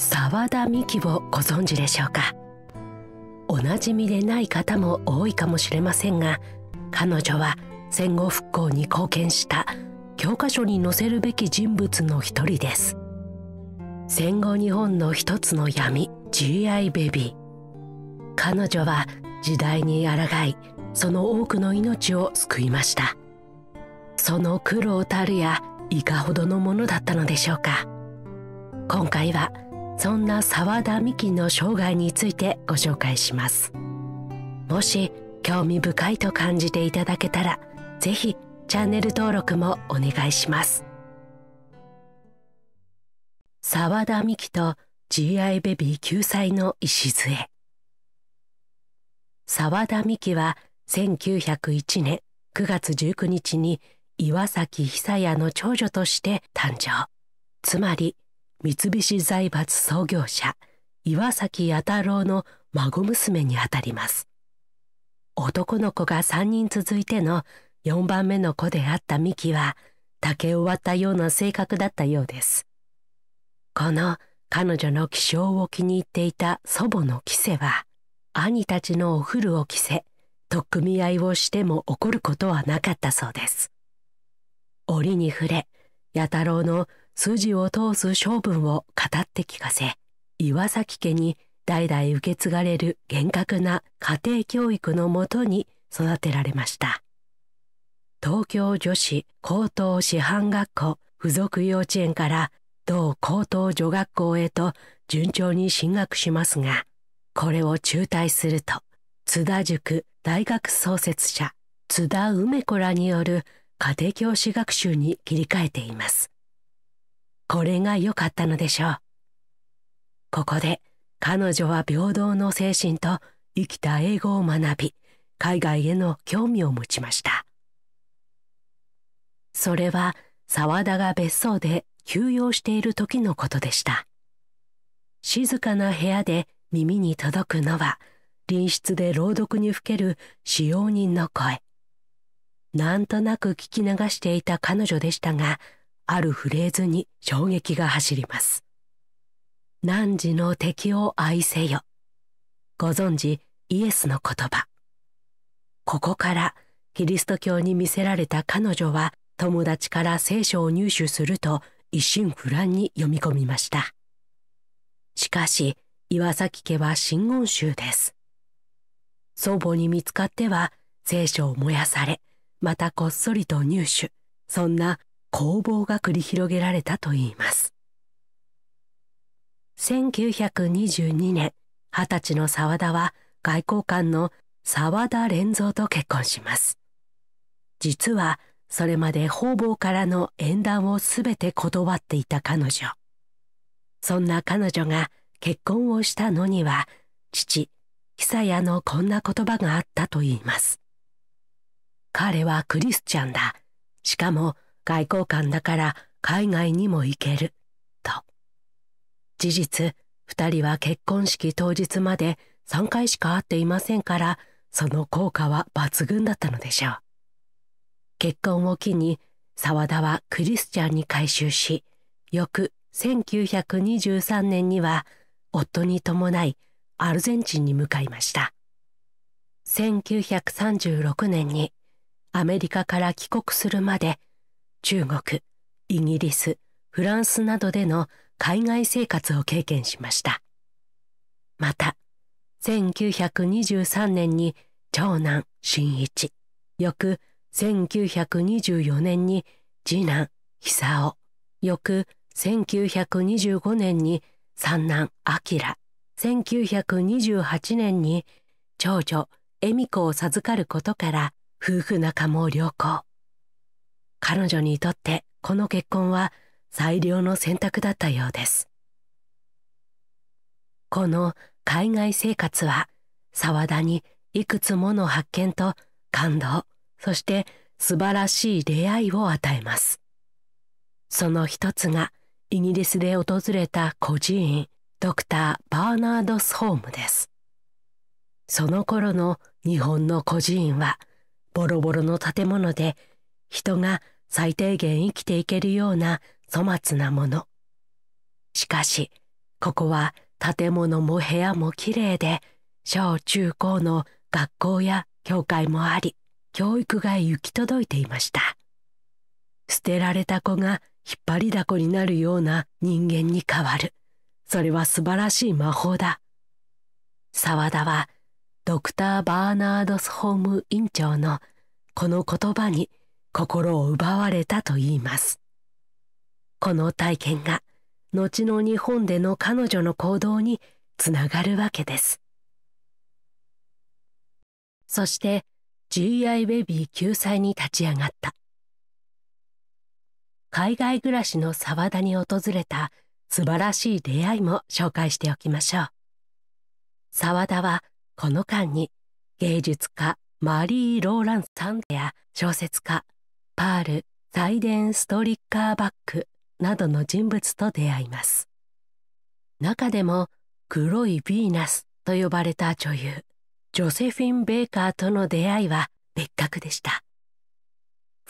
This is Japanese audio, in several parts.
沢田美希をご存知でしょうかおなじみでない方も多いかもしれませんが彼女は戦後復興に貢献した教科書に載せるべき人物の一人です戦後日本の一つの闇 GI ベビー彼女は時代に抗いその多くの命を救いましたその苦労たるやいかほどのものだったのでしょうか今回は「そんな沢田美希の生涯についてご紹介しますもし興味深いと感じていただけたらぜひチャンネル登録もお願いします沢田美希と GI ベビー救済の礎沢田美希は1901年9月19日に岩崎久也の長女として誕生つまり三菱財閥創業者岩崎弥太郎の孫娘にあたります男の子が3人続いての4番目の子であった美希は竹を割ったような性格だったようですこの彼女の気性を気に入っていた祖母のキセは兄たちのお古を着せ取っ組み合いをしても怒ることはなかったそうです折に触れ弥太郎の筋を通す性分を語って聞かせ岩崎家に代々受け継がれる厳格な家庭教育のもとに育てられました東京女子高等師範学校附属幼稚園から同高等女学校へと順調に進学しますがこれを中退すると津田塾大学創設者津田梅子らによる家庭教師学習に切り替えていますこれが良かったのでしょう。ここで彼女は平等の精神と生きた英語を学び、海外への興味を持ちました。それは沢田が別荘で休養している時のことでした。静かな部屋で耳に届くのは、隣室で朗読にふける使用人の声。なんとなく聞き流していた彼女でしたが、あるフレーズに衝撃が走ります。何時の敵を愛せよ。ご存知イエスの言葉。ここからキリスト教に魅せられた彼女は友達から聖書を入手すると一心不乱に読み込みました。しかし岩崎家は真言宗です。祖母に見つかっては聖書を燃やされ、またこっそりと入手。そんな攻防が繰り広げられたといいます1922年二十歳の沢田は外交官の沢田連蔵と結婚します実はそれまで方々からの縁談を全て断っていた彼女そんな彼女が結婚をしたのには父久屋のこんな言葉があったといいます彼はクリスチャンだしかも外交官だから海外にも行ける、と。事実、二人は結婚式当日まで3回しか会っていませんから、その効果は抜群だったのでしょう。結婚を機に、沢田はクリスチャンに改宗し、翌1923年には、夫に伴いアルゼンチンに向かいました。1936年にアメリカから帰国するまで中国イギリスフランスなどでの海外生活を経験しましたまた1923年に長男新一翌1924年に次男久男翌1925年に三男明1928年に長女恵美子を授かることから夫婦仲も良好彼女にとってこの結婚は最良の選択だったようです。この海外生活は沢田にいくつもの発見と感動、そして素晴らしい出会いを与えます。その一つがイギリスで訪れた孤児院ドクター・バーナードスホームです。その頃の日本の孤児院はボロボロの建物で人が最低限生きていけるような粗末なもの。しかし、ここは建物も部屋も綺麗で、小中高の学校や教会もあり、教育が行き届いていました。捨てられた子が引っ張りだこになるような人間に変わる。それは素晴らしい魔法だ。沢田は、ドクター・バーナードスホーム院長のこの言葉に心を奪われたと言います。この体験が後の日本での彼女の行動につながるわけです。そして GI ベビー救済に立ち上がった。海外暮らしの沢田に訪れた素晴らしい出会いも紹介しておきましょう。沢田はこの間に芸術家マリー・ローラン・サンデや小説家パールサイデン・ストリッカーバックなどの人物と出会います中でも黒いヴィーナスと呼ばれた女優ジョセフィン・ベーカーとの出会いは別格でした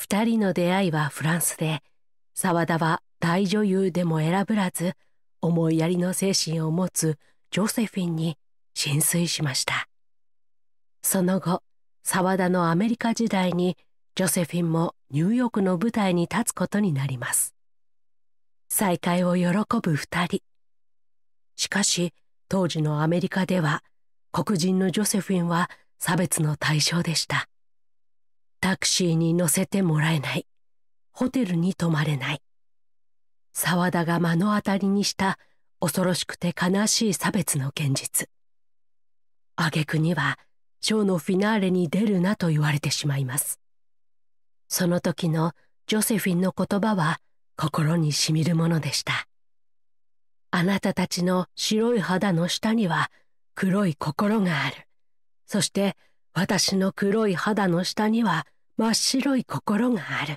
2人の出会いはフランスで沢田は大女優でも選ぶらず思いやりの精神を持つジョセフィンに浸水しましたその後沢田のアメリカ時代にジョセフィンもニューヨークの舞台に立つことになります再会を喜ぶ2人しかし当時のアメリカでは黒人のジョセフィンは差別の対象でしたタクシーに乗せてもらえないホテルに泊まれない沢田が目の当たりにした恐ろしくて悲しい差別の現実挙句にはショーのフィナーレに出るなと言われてしまいますその時のジョセフィンの言葉は心にしみるものでした。あなたたちの白い肌の下には黒い心がある。そして私の黒い肌の下には真っ白い心がある。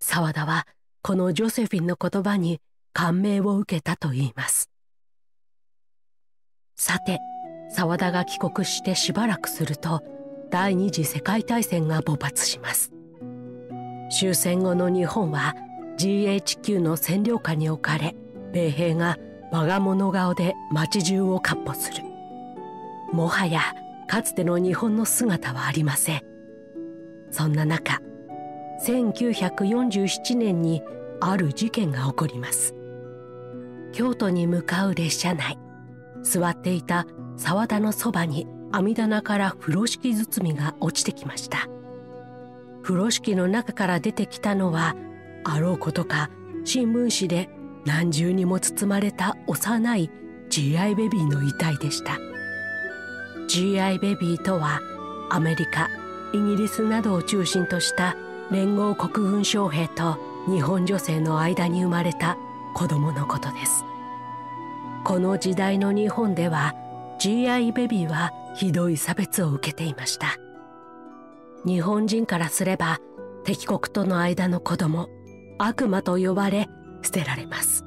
沢田はこのジョセフィンの言葉に感銘を受けたと言います。さて、沢田が帰国してしばらくすると、第二次世界大戦が勃発します。終戦後の日本は GHQ の占領下に置かれ米兵が我が物顔で町中を闊歩するもはやかつての日本の姿はありませんそんな中1947年にある事件が起こります京都に向かう列車内座っていた沢田のそばに網棚から風呂敷包みが落ちてきました風呂敷の中から出てきたのはあろうことか新聞紙で何重にも包まれた幼い GI ベビーの遺体でした GI ベビーとはアメリカイギリスなどを中心とした連合国軍将兵と日本女性の間に生まれた子供のことですこの時代の日本では GI ベビーはひどい差別を受けていました日本人からすれば敵国との間の子供悪魔と呼ばれ捨てられます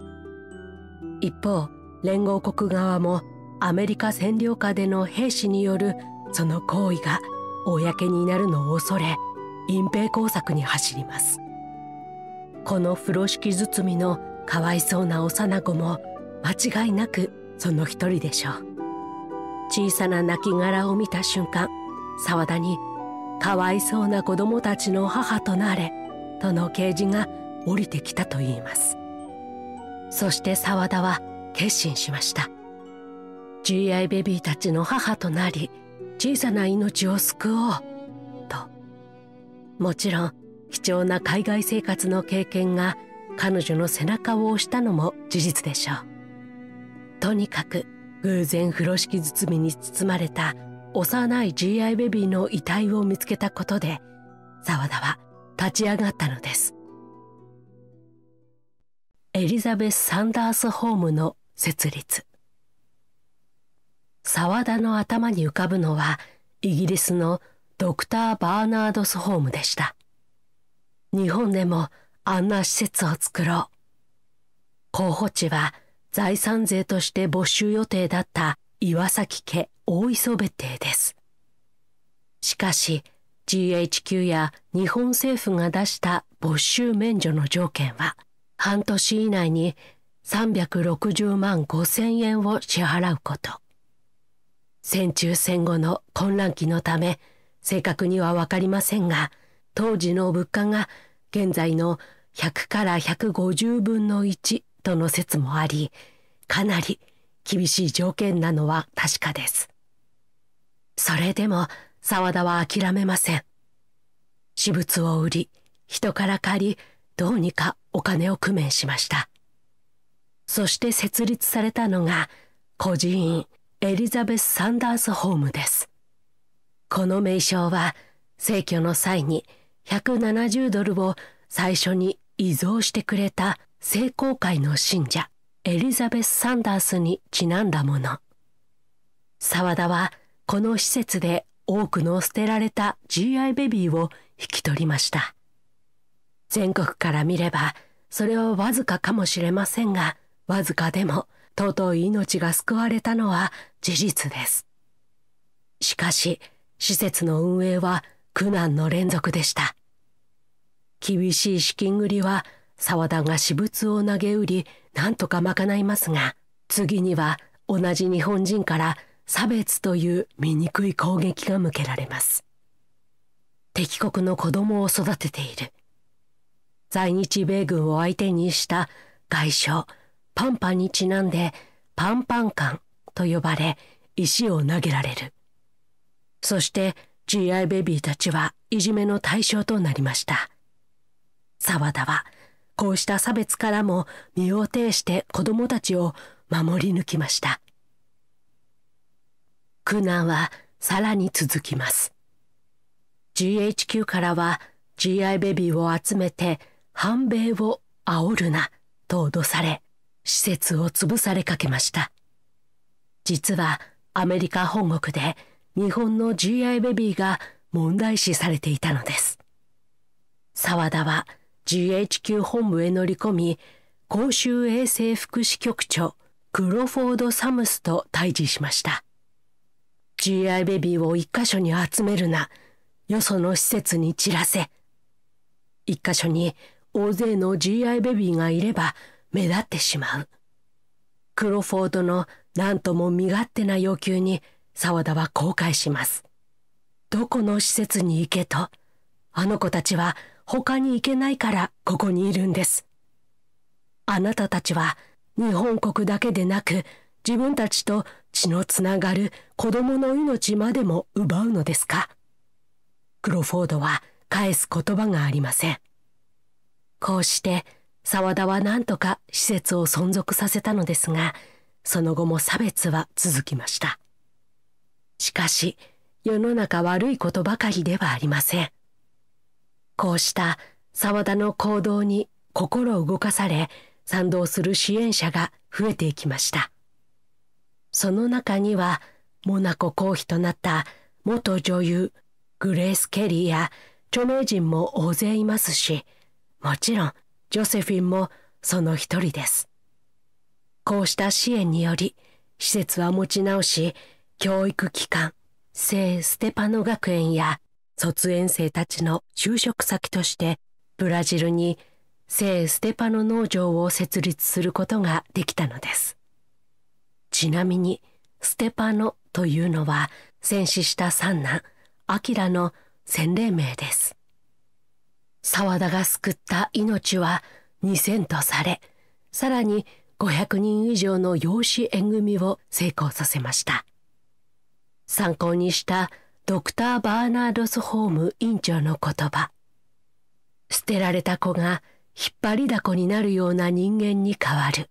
一方連合国側もアメリカ占領下での兵士によるその行為が公になるのを恐れ隠蔽工作に走りますこの風呂敷包みのかわいそうな幼子も間違いなくその一人でしょう小さな亡骸を見た瞬間沢田にかわいそうな子供たちの母となれとの啓示が降りてきたといいますそして沢田は決心しました GI ベビーたちの母となり小さな命を救おうともちろん貴重な海外生活の経験が彼女の背中を押したのも事実でしょうとにかく偶然風呂敷包みに包まれた幼い GI ベビーの遺体を見つけたことで沢田は立ち上がったのですエリザベス・サンダースホームの設立沢田の頭に浮かぶのはイギリスのドクター・バーナードスホームでした日本でもあんな施設を作ろう候補地は財産税として没収予定だった岩崎家大磯別邸ですしかし GHQ や日本政府が出した没収免除の条件は半年以内に360万5千円を支払うこと戦中戦後の混乱期のため正確には分かりませんが当時の物価が現在の100から150分の1との説もありかなり厳しい条件なのは確かですそれでも沢田は諦めません。私物を売り、人から借り、どうにかお金を工面しました。そして設立されたのが、孤児院エリザベス・サンダースホームです。この名称は、逝去の際に170ドルを最初に遺贈してくれた聖公会の信者、エリザベス・サンダースにちなんだもの。沢田は、この施設で多くの捨てられた GI ベビーを引き取りました。全国から見れば、それはわずかかもしれませんが、わずかでも尊い命が救われたのは事実です。しかし、施設の運営は苦難の連続でした。厳しい資金繰りは沢田が私物を投げ売り、なんとか賄いますが、次には同じ日本人から差別という醜い攻撃が向けられます敵国の子供を育てている在日米軍を相手にした外相パンパンにちなんでパンパンカンと呼ばれ石を投げられるそして GI ベビーたちはいじめの対象となりました沢田はこうした差別からも身を挺して子供たちを守り抜きました苦難はさらに続きます。GHQ からは GI ベビーを集めて反米を煽るなと脅され、施設を潰されかけました。実はアメリカ本国で日本の GI ベビーが問題視されていたのです。沢田は GHQ 本部へ乗り込み、公衆衛生福祉局長クロフォード・サムスと対峙しました。GI ベビーを一箇所に集めるなよその施設に散らせ一箇所に大勢の GI ベビーがいれば目立ってしまうクロフォードの何とも身勝手な要求に沢田は後悔しますどこの施設に行けとあの子たちは他に行けないからここにいるんですあなたたちは日本国だけでなく自分たちと血のつながる子供の命までも奪うのですかクロフォードは返す言葉がありません。こうして沢田は何とか施設を存続させたのですが、その後も差別は続きました。しかし、世の中悪いことばかりではありません。こうした沢田の行動に心を動かされ、賛同する支援者が増えていきました。その中にはモナコ公妃となった元女優グレース・ケリーや著名人も大勢いますしもちろんジョセフィンもその一人ですこうした支援により施設は持ち直し教育機関聖ステパノ学園や卒園生たちの就職先としてブラジルに聖ステパノ農場を設立することができたのですちなみにステパノというのは戦死した三男アキラの洗礼名です沢田が救った命は2,000とされさらに500人以上の養子縁組を成功させました参考にしたドクター・バーナードス・ホーム院長の言葉捨てられた子が引っ張りだこになるような人間に変わる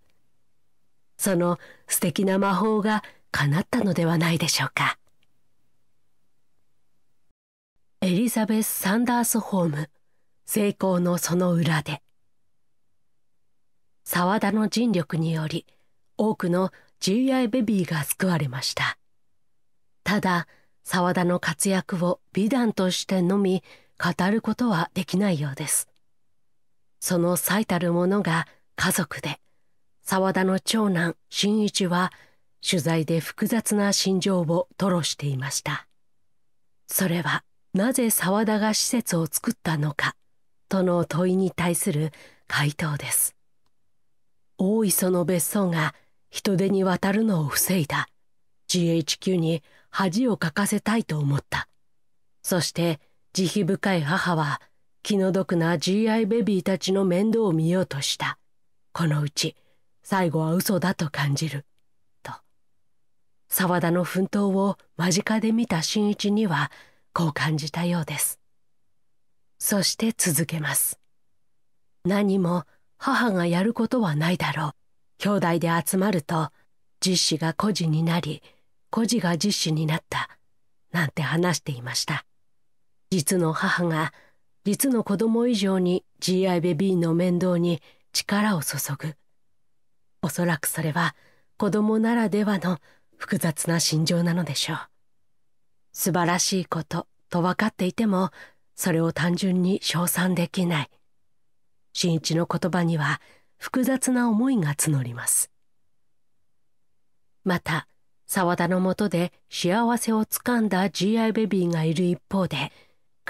その素敵な魔法が叶ったのではないでしょうかエリザベス・サンダース・ホーム成功のその裏で沢田の尽力により多くの GI ベビーが救われましたただ沢田の活躍を美談としてのみ語ることはできないようですその最たるものが家族で「沢田の長男新一は取材で複雑な心情を吐露していましたそれはなぜ沢田が施設を作ったのかとの問いに対する回答です大磯の別荘が人手に渡るのを防いだ GHQ に恥をかかせたいと思ったそして慈悲深い母は気の毒な GI ベビーたちの面倒を見ようとしたこのうち最後は嘘だと感じると沢田の奮闘を間近で見た新一にはこう感じたようですそして続けます何も母がやることはないだろう兄弟で集まると実子が孤児になり孤児が実子になったなんて話していました実の母が実の子供以上に GI ベビーの面倒に力を注ぐおそらくそれは子供ならではの複雑な心情なのでしょう。素晴らしいことと分かっていても、それを単純に称賛できない。新一の言葉には複雑な思いが募ります。また、沢田のもとで幸せをつかんだ GI ベビーがいる一方で、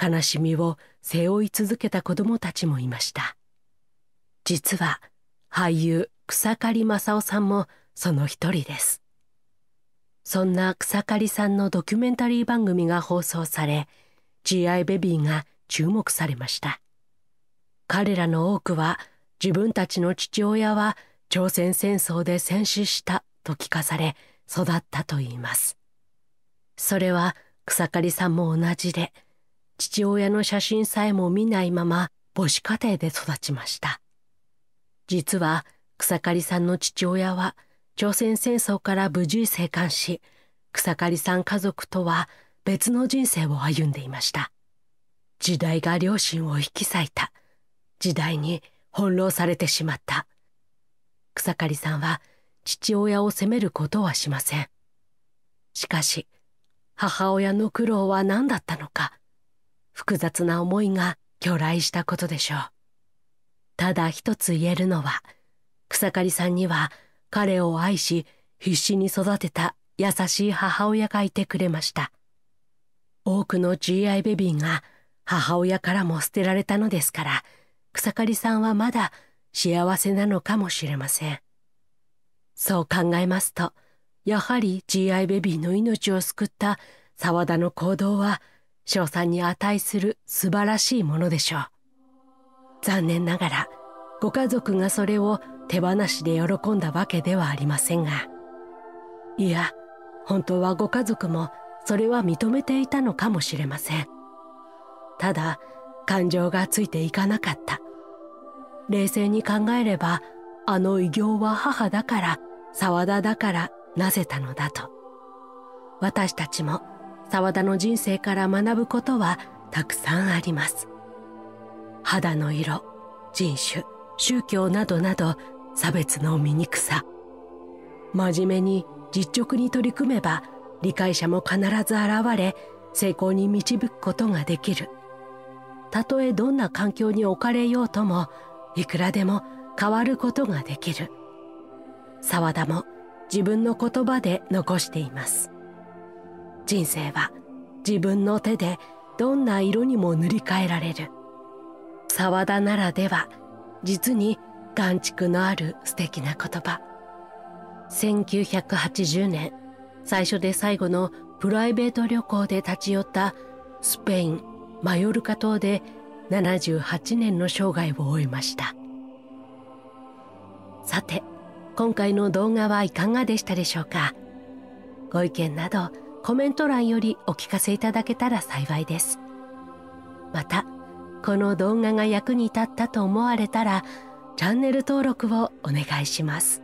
悲しみを背負い続けた子供たちもいました。実は、俳優草刈正夫さんもその一人ですそんな草刈さんのドキュメンタリー番組が放送され GI ベビーが注目されました彼らの多くは自分たちの父親は朝鮮戦争で戦死したと聞かされ育ったといいますそれは草刈さんも同じで父親の写真さえも見ないまま母子家庭で育ちました実は草刈さんの父親は朝鮮戦争から無事生還し草刈さん家族とは別の人生を歩んでいました時代が両親を引き裂いた時代に翻弄されてしまった草刈さんは父親を責めることはしませんしかし母親の苦労は何だったのか複雑な思いが去来したことでしょうただ一つ言えるのは草刈さんには彼を愛し必死に育てた優しい母親がいてくれました。多くの GI ベビーが母親からも捨てられたのですから、草刈さんはまだ幸せなのかもしれません。そう考えますと、やはり GI ベビーの命を救った沢田の行動は、翔さんに値する素晴らしいものでしょう。残念ながら、ご家族がそれを手放しで喜んだわけではありませんがいや本当はご家族もそれは認めていたのかもしれませんただ感情がついていかなかった冷静に考えればあの偉業は母だから沢田だからなぜたのだと私たちも沢田の人生から学ぶことはたくさんあります肌の色人種宗教などなど差別の醜さ真面目に実直に取り組めば理解者も必ず現れ成功に導くことができるたとえどんな環境に置かれようともいくらでも変わることができる沢田も自分の言葉で残しています人生は自分の手でどんな色にも塗り替えられる沢田ならでは実に眼畜のある素敵な言葉1980年最初で最後のプライベート旅行で立ち寄ったスペインマヨルカ島で78年の生涯を終えましたさて今回の動画はいかがでしたでしょうかご意見などコメント欄よりお聞かせいただけたら幸いですまたこの動画が役に立ったと思われたらチャンネル登録をお願いします。